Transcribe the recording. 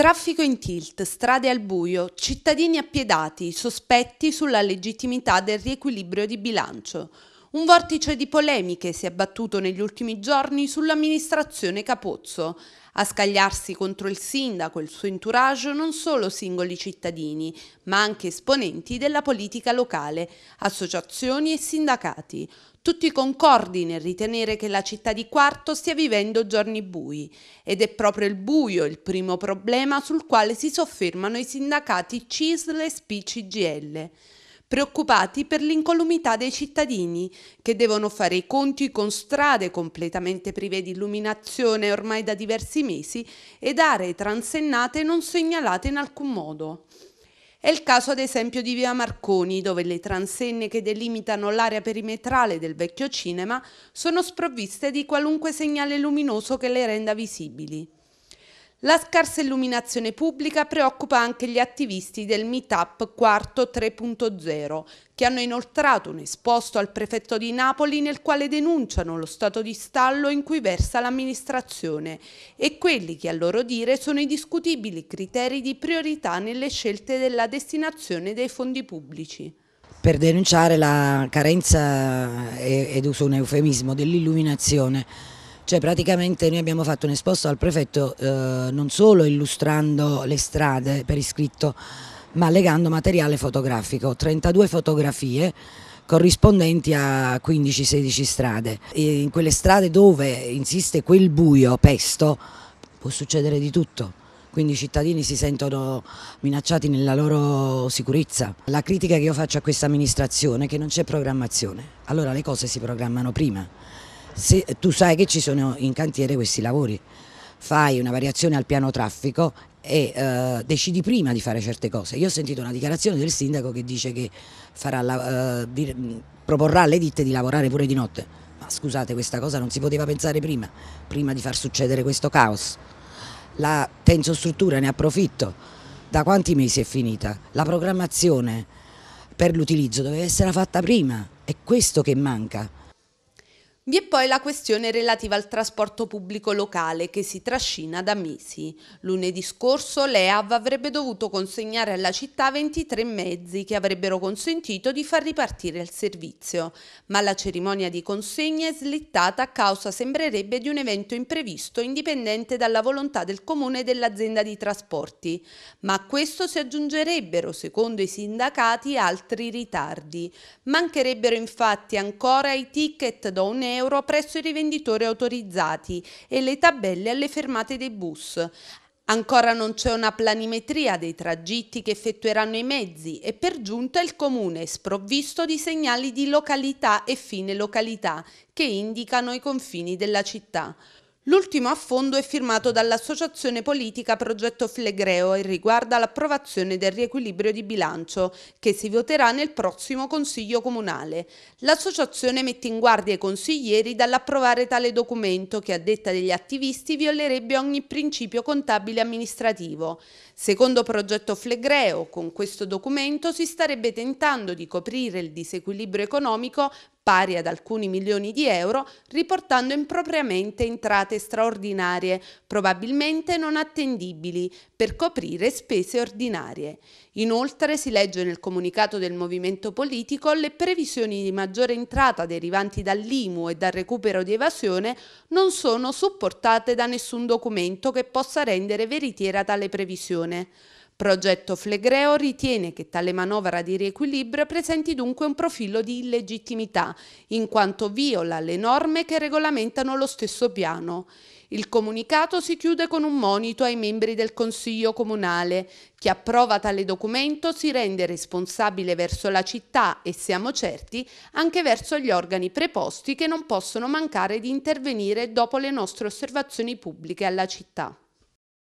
Traffico in tilt, strade al buio, cittadini appiedati, sospetti sulla legittimità del riequilibrio di bilancio. Un vortice di polemiche si è abbattuto negli ultimi giorni sull'amministrazione Capozzo. A scagliarsi contro il sindaco e il suo entourage non solo singoli cittadini, ma anche esponenti della politica locale, associazioni e sindacati. Tutti concordi nel ritenere che la città di Quarto stia vivendo giorni bui ed è proprio il buio il primo problema sul quale si soffermano i sindacati CISL e SPI-CGL preoccupati per l'incolumità dei cittadini, che devono fare i conti con strade completamente prive di illuminazione ormai da diversi mesi ed aree transennate non segnalate in alcun modo. È il caso ad esempio di Via Marconi, dove le transenne che delimitano l'area perimetrale del vecchio cinema sono sprovviste di qualunque segnale luminoso che le renda visibili. La scarsa illuminazione pubblica preoccupa anche gli attivisti del Meetup Quarto 3.0, che hanno inoltrato un esposto al prefetto di Napoli nel quale denunciano lo stato di stallo in cui versa l'amministrazione e quelli che a loro dire sono i discutibili criteri di priorità nelle scelte della destinazione dei fondi pubblici per denunciare la carenza, ed uso un eufemismo, dell'illuminazione cioè praticamente noi abbiamo fatto un esposto al prefetto eh, non solo illustrando le strade per iscritto, ma legando materiale fotografico, 32 fotografie corrispondenti a 15-16 strade. E in quelle strade dove insiste quel buio pesto può succedere di tutto quindi i cittadini si sentono minacciati nella loro sicurezza. La critica che io faccio a questa amministrazione è che non c'è programmazione, allora le cose si programmano prima. Se, tu sai che ci sono in cantiere questi lavori, fai una variazione al piano traffico e eh, decidi prima di fare certe cose. Io ho sentito una dichiarazione del sindaco che dice che la, eh, proporrà alle ditte di lavorare pure di notte. Ma scusate, questa cosa non si poteva pensare prima, prima di far succedere questo caos. La struttura, ne approfitto. Da quanti mesi è finita? La programmazione per l'utilizzo doveva essere fatta prima, è questo che manca. Vi è poi la questione relativa al trasporto pubblico locale che si trascina da mesi. Lunedì scorso l'EAV avrebbe dovuto consegnare alla città 23 mezzi che avrebbero consentito di far ripartire il servizio, ma la cerimonia di consegna è slittata a causa sembrerebbe di un evento imprevisto indipendente dalla volontà del comune e dell'azienda di trasporti, ma a questo si aggiungerebbero, secondo i sindacati, altri ritardi. Mancherebbero infatti ancora i ticket da un euro euro presso i rivenditori autorizzati e le tabelle alle fermate dei bus. Ancora non c'è una planimetria dei tragitti che effettueranno i mezzi e per giunta il comune è sprovvisto di segnali di località e fine località che indicano i confini della città. L'ultimo affondo è firmato dall'associazione politica Progetto Flegreo e riguarda l'approvazione del riequilibrio di bilancio che si voterà nel prossimo Consiglio Comunale. L'associazione mette in guardia i consiglieri dall'approvare tale documento che a detta degli attivisti violerebbe ogni principio contabile amministrativo. Secondo Progetto Flegreo, con questo documento si starebbe tentando di coprire il disequilibrio economico pari ad alcuni milioni di euro, riportando impropriamente entrate straordinarie, probabilmente non attendibili, per coprire spese ordinarie. Inoltre si legge nel comunicato del movimento politico le previsioni di maggiore entrata derivanti dall'IMU e dal recupero di evasione non sono supportate da nessun documento che possa rendere veritiera tale previsione. Progetto Flegreo ritiene che tale manovra di riequilibrio presenti dunque un profilo di illegittimità, in quanto viola le norme che regolamentano lo stesso piano. Il comunicato si chiude con un monito ai membri del Consiglio Comunale. Chi approva tale documento si rende responsabile verso la città e siamo certi anche verso gli organi preposti che non possono mancare di intervenire dopo le nostre osservazioni pubbliche alla città.